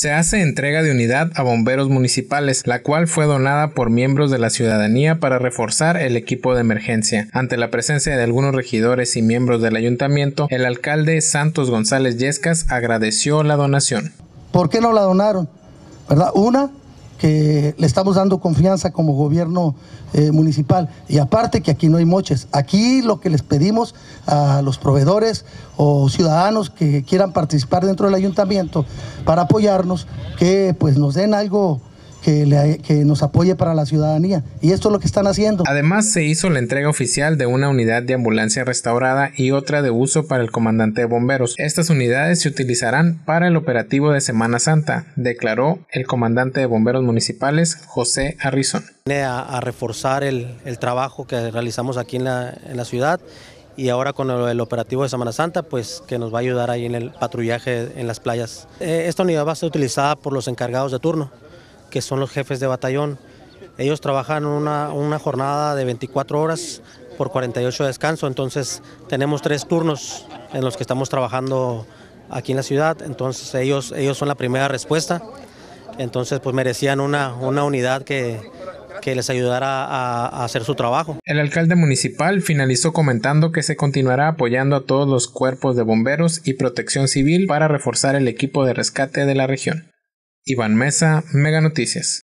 se hace entrega de unidad a bomberos municipales, la cual fue donada por miembros de la ciudadanía para reforzar el equipo de emergencia. Ante la presencia de algunos regidores y miembros del ayuntamiento, el alcalde Santos González Yescas agradeció la donación. ¿Por qué no la donaron? ¿Verdad? Una, que le estamos dando confianza como gobierno eh, municipal. Y aparte que aquí no hay moches. Aquí lo que les pedimos a los proveedores o ciudadanos que quieran participar dentro del ayuntamiento para apoyarnos, que pues nos den algo que, nos apoye para la ciudadanía. Y esto es lo que están haciendo. Además, se hizo la entrega oficial de una unidad de ambulancia restaurada y otra de uso para el comandante de bomberos. Estas unidades se utilizarán para el operativo de Semana Santa, declaró el comandante de bomberos municipales, José Arrizón. A, a reforzar el, trabajo que realizamos aquí en la, ciudad y ahora con el, operativo de Semana Santa, pues que nos va a ayudar ahí en el patrullaje en las playas. Eh, esta unidad va a ser utilizada por los encargados de turno que son los jefes de batallón. Ellos trabajan una, jornada de 24 horas por 48 de descanso, entonces tenemos tres turnos en los que estamos trabajando aquí en la ciudad, entonces ellos, ellos son la primera respuesta, entonces pues merecían una, una unidad que, que les ayudara a, hacer su trabajo. El alcalde municipal finalizó comentando que se continuará apoyando a todos los cuerpos de bomberos y protección civil para reforzar el equipo de rescate de la región. Iván Mesa, Mega Noticias.